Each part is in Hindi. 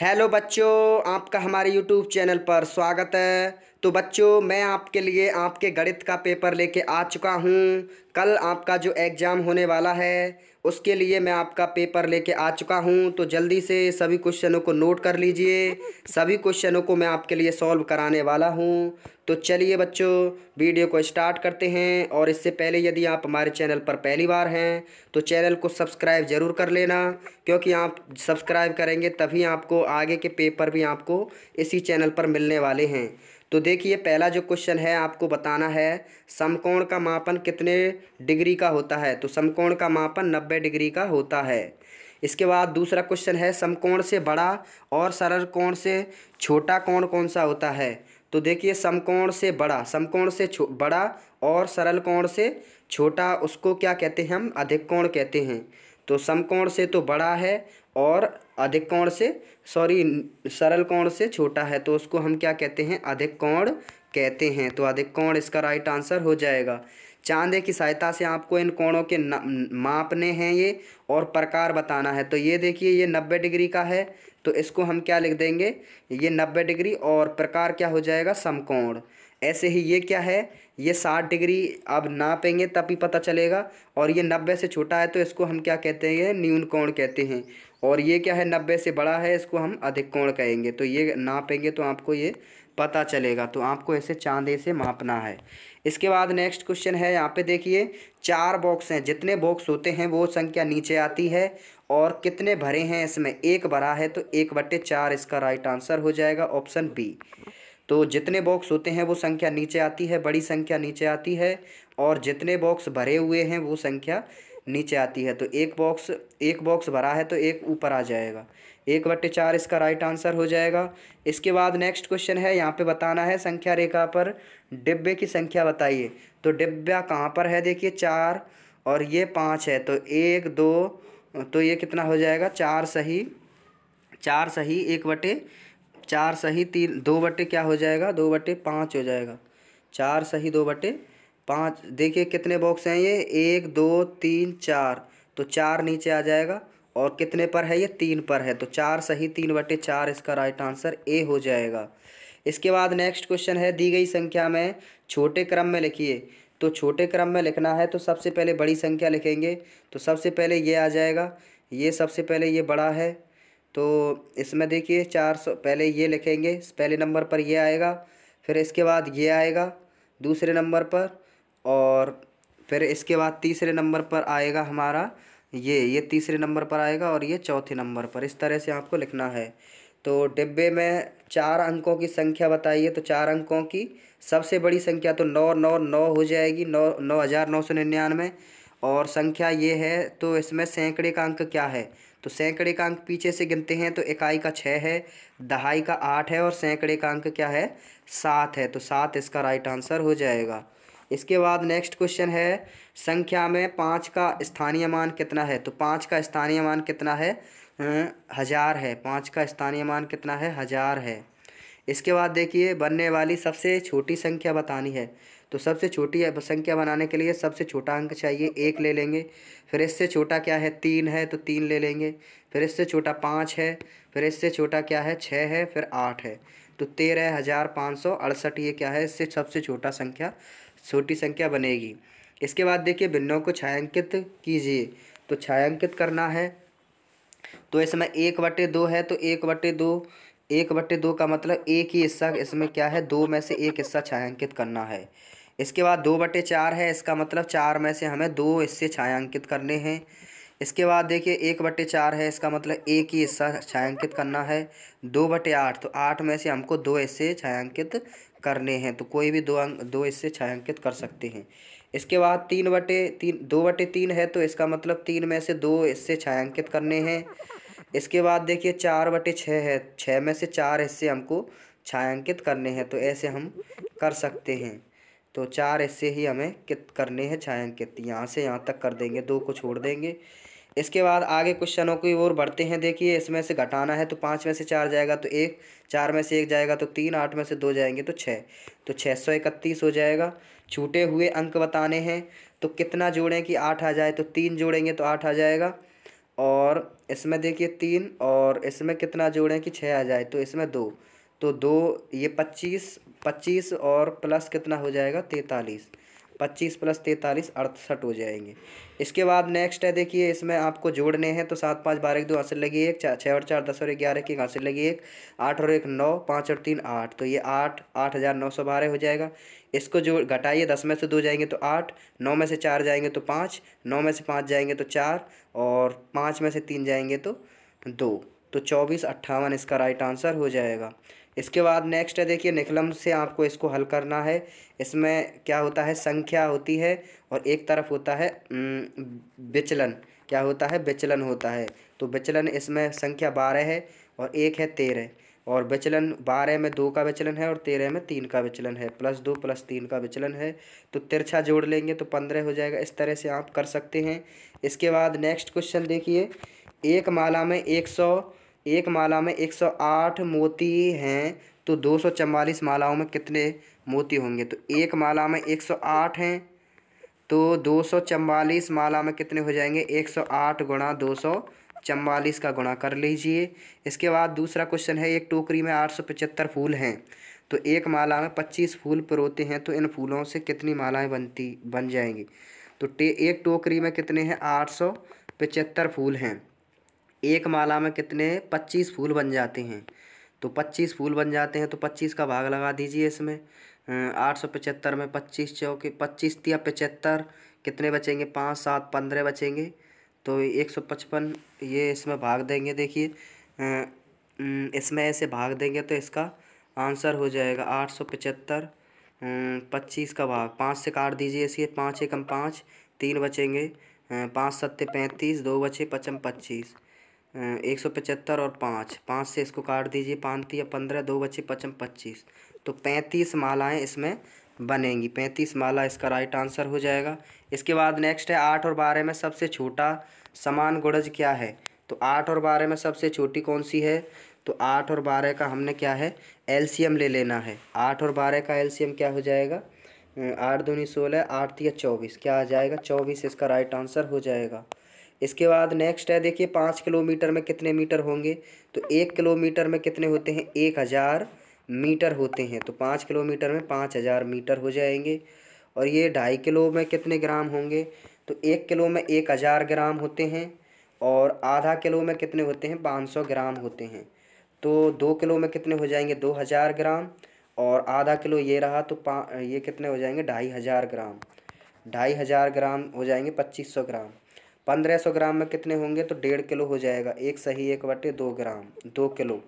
हेलो बच्चों आपका हमारे यूट्यूब चैनल पर स्वागत है तो बच्चों मैं आपके लिए आपके गणित का पेपर लेके आ चुका हूँ कल आपका जो एग्ज़ाम होने वाला है उसके लिए मैं आपका पेपर लेके आ चुका हूँ तो जल्दी से सभी क्वेश्चनों को नोट कर लीजिए सभी क्वेश्चनों को मैं आपके लिए सॉल्व कराने वाला हूँ तो चलिए बच्चों वीडियो को स्टार्ट करते हैं और इससे पहले यदि आप हमारे चैनल पर पहली बार हैं तो चैनल को सब्सक्राइब ज़रूर कर लेना क्योंकि आप सब्सक्राइब करेंगे तभी आपको आगे के पेपर भी आपको इसी चैनल पर मिलने वाले हैं तो देखिए पहला जो क्वेश्चन है आपको बताना है समकोण का मापन कितने डिग्री का होता है तो समकोण का मापन नब्बे डिग्री का होता है इसके बाद दूसरा क्वेश्चन है समकोण से बड़ा और सरल कोण से छोटा कोण कौन सा होता है तो देखिए समकोण से बड़ा समकोण से बड़ा और सरल कोण से छोटा उसको क्या कहते हैं हम अधिक कोण कहते हैं तो समकोण से तो बड़ा है और अधिक कोण से सॉरी सरल कोण से छोटा है तो उसको हम क्या कहते हैं अधिक कोण कहते हैं तो अधिक कोण इसका राइट आंसर हो जाएगा चांदे की सहायता से आपको इन कोणों के मापने हैं ये और प्रकार बताना है तो ये देखिए ये नब्बे डिग्री का है तो इसको हम क्या लिख देंगे ये नब्बे डिग्री और प्रकार क्या हो जाएगा समकोण ऐसे ही ये क्या है ये साठ डिग्री अब नापेंगे तब ही पता चलेगा और ये नब्बे से छोटा है तो इसको हम क्या कहते हैं न्यून कोण कहते हैं और ये क्या है नब्बे से बड़ा है इसको हम अधिक कोण कहेंगे तो ये नापेंगे तो आपको ये पता चलेगा तो आपको ऐसे चांदे से मापना है इसके बाद नेक्स्ट क्वेश्चन है यहाँ पे देखिए चार बॉक्स हैं जितने बॉक्स होते हैं वो संख्या नीचे आती है और कितने भरे हैं इसमें एक भरा है तो एक बट्टे चार इसका राइट आंसर हो जाएगा ऑप्शन बी तो जितने बॉक्स होते हैं वो संख्या नीचे आती है बड़ी संख्या नीचे आती है और जितने बॉक्स भरे हुए हैं वो संख्या नीचे आती है तो एक बॉक्स एक बॉक्स भरा है तो एक ऊपर आ जाएगा एक बट्टे चार इसका राइट आंसर हो जाएगा इसके बाद नेक्स्ट क्वेश्चन है यहाँ पे बताना है संख्या रेखा पर डिब्बे की संख्या बताइए तो डिब्बा कहाँ पर है देखिए चार और ये पाँच है तो एक दो तो ये कितना हो जाएगा चार सही चार सही एक बटे चार सही तीन दो बटे क्या हो जाएगा दो बटे पाँच हो जाएगा चार सही दो बटे पाँच देखिए कितने बॉक्स हैं ये एक दो तीन चार तो चार नीचे आ जाएगा और कितने पर है ये तीन पर है तो चार सही तीन बटे चार इसका राइट आंसर ए हो जाएगा इसके बाद नेक्स्ट क्वेश्चन है दी गई संख्या में छोटे क्रम में लिखिए तो छोटे क्रम में लिखना है तो सबसे पहले बड़ी संख्या लिखेंगे तो सबसे पहले ये आ जाएगा ये सबसे पहले ये बड़ा है तो इसमें देखिए चार सौ पहले ये लिखेंगे पहले नंबर पर ये आएगा फिर इसके बाद ये आएगा दूसरे नंबर पर और फिर इसके बाद तीसरे नंबर पर आएगा हमारा ये ये तीसरे नंबर पर आएगा और ये चौथे नंबर पर इस तरह से आपको लिखना है तो डिब्बे में चार अंकों की संख्या बताइए तो चार अंकों की सबसे बड़ी संख्या तो नौ नौ नौ हो जाएगी नौ नौ हज़ार नौ सौ निन्यानवे और संख्या ये है तो इसमें सैकड़े का अंक क्या है तो सैकड़े का अंक पीछे से गिनते हैं तो इकाई का छः है दहाई का आठ है और सैकड़े का अंक क्या है सात है तो सात इसका राइट आंसर हो जाएगा इसके बाद नेक्स्ट क्वेश्चन है संख्या में पाँच का स्थानीय मान कितना है तो पाँच का स्थानीय मान कितना है हज़ार है पाँच का स्थानीय मान कितना है हज़ार है इसके बाद देखिए बनने वाली सबसे छोटी संख्या बतानी है तो सबसे छोटी संख्या बनाने के लिए सबसे छोटा अंक चाहिए एक ले लेंगे फिर इससे छोटा क्या है तीन है तो तीन ले लेंगे फिर इससे छोटा पाँच है फिर इससे छोटा क्या है छः है फिर आठ है तो तेरह हज़ार पाँच सौ अड़सठ ये क्या है इससे सबसे छोटा संख्या छोटी संख्या बनेगी इसके बाद देखिए भिन्नों को छायांकित कीजिए तो छायांकित करना है तो इसमें एक बटे दो है तो एक बटे दो एक बटे दो का मतलब एक ही हिस्सा इसमें क्या है दो में से एक हिस्सा छायांकित करना है इसके बाद दो बटे चार है इसका मतलब चार में से हमें दो हिस्से छायांकित करने हैं इसके बाद देखिए एक बटे चार है इसका मतलब एक ही हिस्सा छायांकित करना है दो बटे आठ तो आठ में से हमको दो हिस्से छायांकित करने हैं तो कोई भी दो अंक दो इससे छायांकित कर सकते हैं इसके बाद तीन बटे तीन दो बटे तीन है तो इसका मतलब तीन में से दो इससे छायांकित करने हैं इसके बाद देखिए चार बटे छः है छः में से चार हिस्से हमको छायांकित करने हैं तो ऐसे हम कर सकते हैं तो चार हिस्से ही हमें कित करने हैं छायांकित यहाँ से यहाँ तक कर देंगे दो को छोड़ देंगे इसके बाद आगे क्वेश्चनों की ओर बढ़ते हैं देखिए इसमें से घटाना है तो पाँच में से चार जाएगा तो एक चार में से एक जाएगा तो तीन आठ में से दो जाएंगे तो छः तो छः सौ इकतीस हो जाएगा छूटे हुए अंक बताने हैं तो कितना जोड़ें कि आठ आ जाए तो तीन जोड़ेंगे तो आठ आ जाएगा और इसमें देखिए तीन और इसमें कितना जोड़ें कि छः आ जाए तो इसमें दो तो दो ये पच्चीस पच्चीस और प्लस कितना हो जाएगा तैंतालीस पच्चीस प्लस तैंतालीस अड़सठ हो जाएंगे इसके बाद नेक्स्ट है देखिए इसमें आपको जोड़ने हैं तो सात पाँच बारह एक दो हासिल लगी एक चार छः और चार दस और ग्यारह की हासिल लगी एक आठ और एक नौ पाँच और तीन आठ तो ये आठ आठ हज़ार नौ सौ बारह हो जाएगा इसको जो घटाइए दस में से दो जाएंगे तो आठ नौ में से चार जाएंगे तो पाँच नौ में से पाँच जाएंगे तो चार और पाँच में से तीन जाएंगे तो दो तो चौबीस अट्ठावन इसका राइट आंसर हो जाएगा इसके बाद नेक्स्ट है देखिए निकलम से आपको इसको हल करना है इसमें क्या होता है संख्या होती है और एक तरफ होता है विचलन क्या होता है विचलन होता है तो विचलन इसमें संख्या बारह है और एक है तेरह और विचलन बारह में दो का विचलन है और तेरह में तीन का विचलन है प्लस दो प्लस तीन का विचलन है तो तिरछा जोड़ लेंगे तो पंद्रह हो जाएगा इस तरह से आप कर सकते हैं इसके बाद नेक्स्ट क्वेश्चन देखिए एक माला में एक सौ एक माला में 108 मोती हैं तो दो मालाओं में कितने मोती होंगे तो एक माला में 108 हैं तो दो माला में कितने हो जाएंगे 108 सौ आठ गुणा दो का गुणा कर लीजिए इसके बाद दूसरा क्वेश्चन है एक टोकरी में आठ फूल हैं तो एक माला में पच्चीस फूल परोते हैं तो इन फूलों से कितनी मालाएं बनती बन जाएंगी तो टे एक टोकरी में कितने हैं आठ सौ पचहत्तर फूल हैं एक माला में कितने पच्चीस फूल बन जाते हैं तो पच्चीस फूल बन जाते हैं तो पच्चीस का भाग लगा दीजिए इसमें अं, आठ सौ पचहत्तर में पच्चीस चौके पच्चीस तिया पचहत्तर कितने बचेंगे पाँच सात पंद्रह बचेंगे तो एक सौ पचपन ये इसमें भाग देंगे देखिए अं, अं, इसमें ऐसे भाग देंगे तो इसका आंसर हो जाएगा आठ सौ पचहत्तर पच्चीस का भाग पाँच से काट दीजिए इसे पाँच एकम पाँच तीन बचेंगे पाँच सत्ते पैंतीस दो बचे पचम पच्चीस एक सौ पचहत्तर और पाँच पाँच से इसको काट दीजिए पाँच या पंद्रह दो बच्चे पचम पच्चीस तो पैंतीस मालाएं इसमें बनेंगी पैंतीस माला इसका राइट आंसर हो जाएगा इसके बाद नेक्स्ट है आठ और बारह में सबसे छोटा समान गुड़ज क्या है तो आठ और बारह में सबसे छोटी कौन सी है तो आठ और बारह का हमने क्या है एलसीएम ले लेना है आठ और बारह का एलसीएम क्या हो जाएगा आठ दूनी सोलह आठ या चौबीस क्या आ जाएगा चौबीस इसका राइट आंसर हो जाएगा इसके बाद नेक्स्ट है देखिए पाँच किलोमीटर में कितने मीटर होंगे तो एक किलोमीटर में कितने होते हैं एक हज़ार मीटर होते हैं तो पाँच किलोमीटर में पाँच हज़ार मीटर हो जाएंगे और ये ढाई किलो में कितने ग्राम होंगे तो एक किलो में एक हज़ार ग्राम होते हैं और आधा किलो में कितने होते हैं पाँच सौ ग्राम होते हैं तो दो किलो में कितने हो जाएंगे दो हज़ार ग्राम और आधा किलो ये रहा तो पाँ ये कितने हो जाएंगे ढाई हज़ार ग्राम ढाई हज़ार ग्राम हो जाएंगे पच्चीस सौ ग्राम पंद्रह सौ ग्राम में कितने होंगे तो डेढ़ किलो हो जाएगा एक सही एक बटे दो ग्राम दो किलो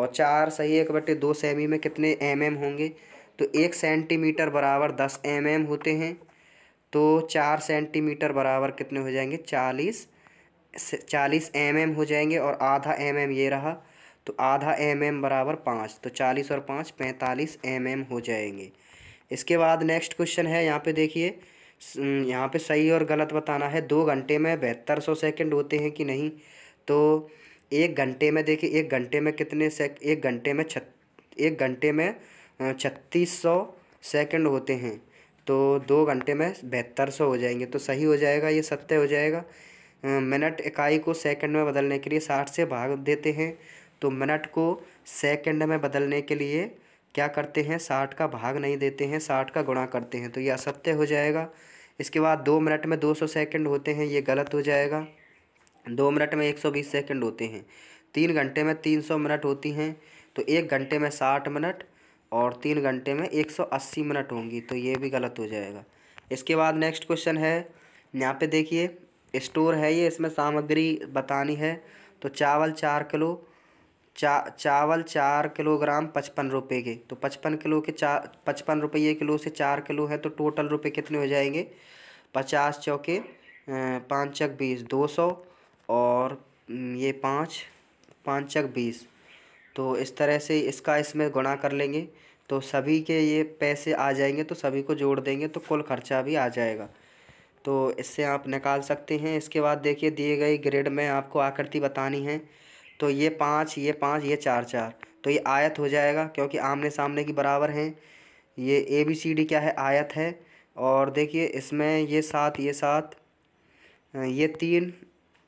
और चार सही एक बटे दो सेमी में कितने एम एम होंगे तो एक सेंटीमीटर बराबर दस एम एम होते हैं तो चार सेंटीमीटर बराबर कितने हो जाएंगे चालीस चालीस एम एम हो जाएंगे और आधा एम एम ये रहा तो आधा एम एम बराबर पाँच तो चालीस और पाँच पैंतालीस एम एम हो जाएंगे इसके बाद नेक्स्ट क्वेश्चन है यहाँ पे देखिए यहाँ पे सही और गलत बताना है दो घंटे में बहत्तर सौ सेकेंड होते हैं कि नहीं तो एक घंटे में देखिए एक घंटे में कितने सेक एक घंटे में छत एक घंटे में छत्तीस सौ सेकेंड होते हैं तो दो घंटे में बहत्तर सौ हो जाएंगे तो सही हो जाएगा ये सत्य हो जाएगा मिनट इकाई को सेकंड में बदलने के लिए साठ से भाग देते हैं तो मिनट को सेकंड में बदलने के लिए क्या करते हैं साठ का भाग नहीं देते हैं साठ का गुणा करते हैं तो ये असत्य हो जाएगा इसके बाद दो मिनट में दो सौ सेकेंड होते हैं ये गलत हो जाएगा दो मिनट में एक सौ बीस सेकेंड होते हैं तीन घंटे में तीन सौ मिनट होती हैं तो एक घंटे में साठ मिनट और तीन घंटे में एक सौ अस्सी मिनट होंगी तो ये भी गलत हो जाएगा इसके बाद नेक्स्ट क्वेश्चन है यहाँ पे देखिए स्टोर है ये इसमें सामग्री बतानी है तो चावल चार किलो चा चावल चार किलोग्राम पचपन रुपये के तो पचपन किलो के चार पचपन रुपये किलो से चार किलो है तो टोटल रुपये कितने हो जाएंगे पचास चौके पाँच चक बीस दो सौ और ये पाँच पाँच चक बीस तो इस तरह से इसका इसमें गुणा कर लेंगे तो सभी के ये पैसे आ जाएंगे तो सभी को जोड़ देंगे तो कुल खर्चा भी आ जाएगा तो इससे आप निकाल सकते हैं इसके बाद देखिए दिए गए ग्रेड में आपको आकृति बतानी है तो ये पाँच ये पाँच ये चार चार तो ये आयत हो जाएगा क्योंकि आमने सामने की बराबर हैं ये ए बी सी डी क्या है आयत है और देखिए इसमें ये सात ये सात ये तीन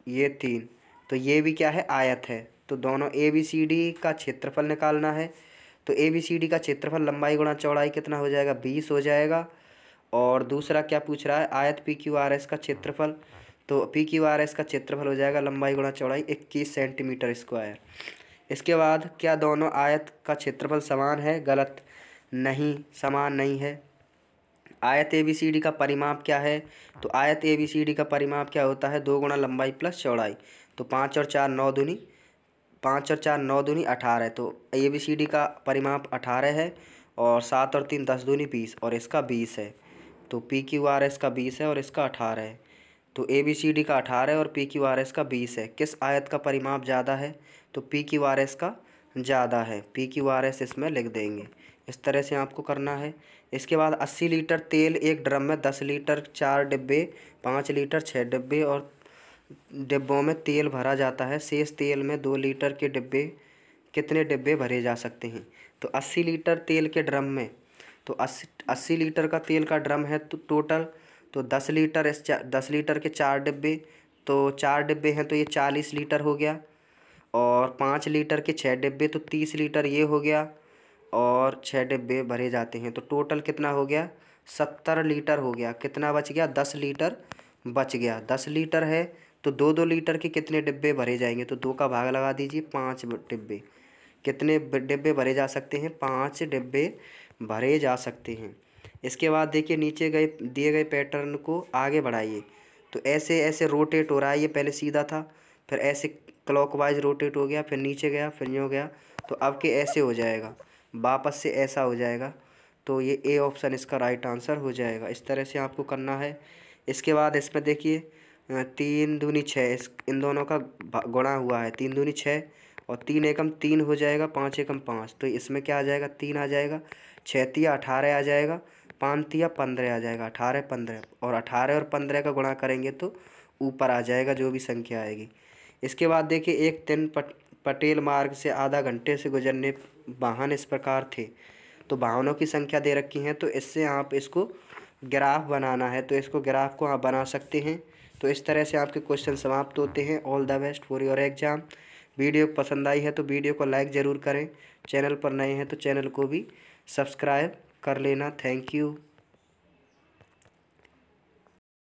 ये तीन तो ये भी क्या है आयत है तो दोनों ए बी सी डी का क्षेत्रफल निकालना है तो ए बी सी डी का क्षेत्रफल लंबाई गुणा चौड़ाई कितना हो जाएगा बीस हो जाएगा और दूसरा क्या पूछ रहा है आयत पी क्यू आर एस का क्षेत्रफल तो पी क्यू आर एस का क्षेत्रफल हो जाएगा लंबाई गुणा चौड़ाई इक्कीस सेंटीमीटर स्क्वायर इसके बाद क्या दोनों आयत का क्षेत्रफल समान है गलत नहीं समान नहीं है आयत ए बी सी डी का परिमाप क्या है तो आयत ए बी सी डी का परिमाप क्या होता है दो गुणा लंबाई प्लस चौड़ाई तो पाँच और चार नौ दूनी पाँच और चार नौ दूनी अठारह तो ए बी सी डी का परिमाप अठारह है और सात और तीन दस दूनी बीस और इसका बीस है तो पी क्यू आर एस का बीस है और इसका अठारह है तो ए बी सी डी का अठारह है और पी क्यू आर एस का बीस है किस आयत का परिमाप ज़्यादा है तो पी क्यू आर एस का ज़्यादा है पी क्यू आर एस इसमें लिख देंगे इस तरह से आपको करना है इसके बाद अस्सी लीटर तेल एक ड्रम में दस लीटर चार डिब्बे पाँच लीटर छः डिब्बे और डिब्बों में तेल भरा जाता है शेष तेल में दो लीटर के डिब्बे कितने डिब्बे भरे जा सकते हैं तो अस्सी लीटर तेल के ड्रम में तो अस्सी अस्सी लीटर का तेल का ड्रम है तो टोटल तो दस लीटर इस दस लीटर के चार डिब्बे तो चार डिब्बे हैं तो ये चालीस लीटर हो गया और पाँच लीटर के छः डिब्बे तो तीस लीटर ये हो गया और छः डिब्बे भरे जाते हैं तो टोटल कितना हो गया सत्तर लीटर हो गया कितना बच गया दस लीटर बच गया दस लीटर है तो दो दो लीटर के कितने डिब्बे भरे जाएंगे तो दो का भाग लगा दीजिए पाँच डिब्बे कितने डिब्बे भरे जा सकते हैं पाँच डिब्बे भरे जा सकते हैं इसके बाद देखिए नीचे गए दिए गए पैटर्न को आगे बढ़ाइए तो ऐसे ऐसे रोटेट हो रहा है ये पहले सीधा था फिर ऐसे क्लॉकवाइज रोटेट हो गया फिर नीचे गया फिर यूँ गया तो अब के ऐसे हो जाएगा वापस से ऐसा हो जाएगा तो ये ए ऑप्शन इसका राइट आंसर हो जाएगा इस तरह से आपको करना है इसके बाद इसमें देखिए तीन दूनी छः इस इन दोनों का गुणा हुआ है तीन दूनी छः और तीन एकम तीन हो जाएगा पाँच एकम पाँच तो इसमें क्या आ जाएगा तीन आ जाएगा छः अठारह आ जाएगा पाँच या पंद्रह आ जाएगा अठारह पंद्रह और अठारह और पंद्रह का गुणा करेंगे तो ऊपर आ जाएगा जो भी संख्या आएगी इसके बाद देखिए एक दिन पट, पटेल मार्ग से आधा घंटे से गुजरने वाहन इस प्रकार थे तो वाहनों की संख्या दे रखी है तो इससे आप इसको ग्राफ बनाना है तो इसको ग्राफ को आप बना सकते हैं तो इस तरह से आपके क्वेश्चन समाप्त होते हैं all the best for your exam video पसंद आई है तो वीडियो को लाइक ज़रूर करें चैनल पर नए हैं तो चैनल को भी सब्सक्राइब कर लेना थैंक यू